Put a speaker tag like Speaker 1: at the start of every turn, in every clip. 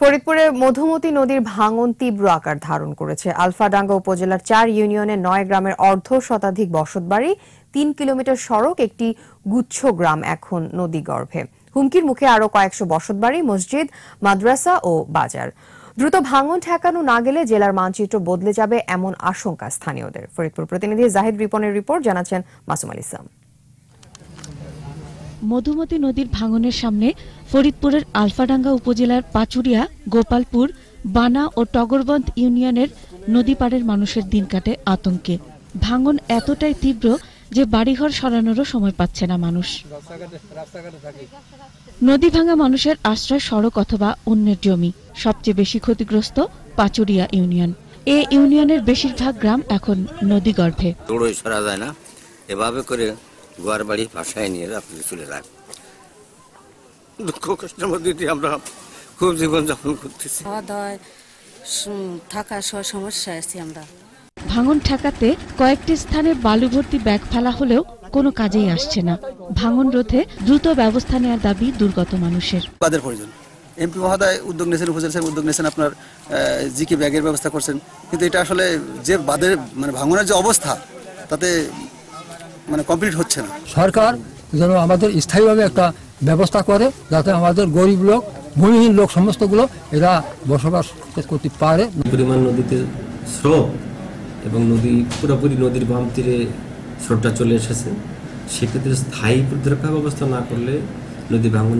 Speaker 1: ফরিদপুরে মধুমতি নদীর ভাঙন তীব্র আকার ধারণ করেছে আলফাডাঙ্গা উপজেলার চার ইউনিয়নে নয় গ্রামের অর্ধ শতাধিক বসতবাড়ি তিন কিলোমিটার সড়ক একটি গুচ্ছ গ্রাম এখন নদী গর্ভে হুমকির মুখে আরও কয়েকশো বসতবাড়ি মসজিদ মাদ্রাসা ও বাজার দ্রুত ভাঙন ঠেকানো না গেলে জেলার মানচিত্র বদলে যাবে এমন আশঙ্কা স্থানীয়দের ফরিদপুর প্রতিনিধি জাহিদ রিপনের রিপোর্ট জানাচ্ছেন মাসুম আল ইসলাম
Speaker 2: মধুমতি নদীর ভাঙনের সামনে ফরিদপুরের আলফাডাঙ্গা উপজেলার পাচুরিয়া গোপালপুর বানা ও টগরবন্ধ ইউনিয়নের নদী পাড়ের মানুষের দিন কাটে আতঙ্কে ভাঙন এতটাই তীব্র যে বাড়িঘর সরানোরও সময় পাচ্ছে না মানুষ নদী ভাঙা মানুষের আশ্রয় সড়ক অথবা অন্যের জমি সবচেয়ে বেশি ক্ষতিগ্রস্ত পাচুরিয়া ইউনিয়ন এ ইউনিয়নের বেশিরভাগ গ্রাম এখন নদী গর্ভে এভাবে করে ঘর বাড়ি ভাষায় নিয়ে আপনি চলে যান দুঃখ কষ্টের মধ্যে দিয়ে আমরা
Speaker 1: খুব জীবনযাপন করতেছি খাওয়া
Speaker 2: দাওয়ায় থাকা সব সমস্যায় আছি আমরা ভাঙন ঠেকাতে কয়েকটি স্থানে বালু ভর্তি ব্যাগ ফেলা হলেও কোনো কাজেই আসছে না ভাঙন রোধে দ্রুত ব্যবস্থা নেওয়ার দাবি দুর্গত মানুষের তাদের প্রয়োজন এমপি মহোদয় উদ্যোগ নিয়েছেন উপজেলা সাহেব উদ্যোগ নিয়েছেন আপনার জিকে ব্যাগের ব্যবস্থা করছেন কিন্তু এটা আসলে যে বাদের মানে ভাঙনের যে অবস্থা তাতে মানে কমপ্লিট হচ্ছে না সরকার যেন আমাদের স্থায়ীভাবে একটা ব্যবস্থা করে যাতে আমাদের গরিব লোক ভূমিহীন লোক সমস্তগুলো এরা বসবাস করতে পারে
Speaker 1: পরিমাণ নদীতে স্রোত এবং নদী পুরোপুরি নদীর বাম তীরে স্রোতটা চলে এসেছে সেক্ষেত্রে স্থায়ী প্রতিরক্ষা ব্যবস্থা না করলে নদী ভাঙন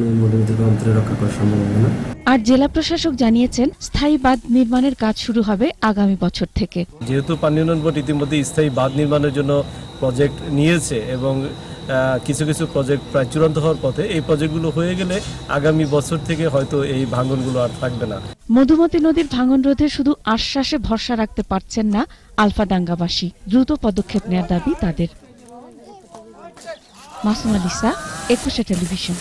Speaker 1: অন্তরে রক্ষা করা সম্ভাবনা
Speaker 2: আর জেলা প্রশাসক জানিয়েছেন স্থায়ী বাঁধ নির্মাণের কাজ শুরু হবে আগামী বছর থেকে
Speaker 1: যেহেতু পানি উন্নয়ন বোর্ড ইতিমধ্যে স্থায়ী বাঁধ নির্মাণের জন্য প্রজেক্ট নিয়েছে এবং কিছু কিছু প্রজেক্ট প্রায় চূড়ান্ত হওয়ার পথে এই প্রজেক্টগুলো হয়ে গেলে আগামী বছর থেকে হয়তো এই ভাঙনগুলো আর থাকবে না
Speaker 2: মধুমতি নদীর ভাঙন রোধে শুধু আশ্বাসে ভরসা রাখতে পারছেন না আলফা দাঙ্গাবাসী দ্রুত পদক্ষেপ নেওয়ার দাবি তাদের মাসুমা লিসা একুশে টেলিভিশন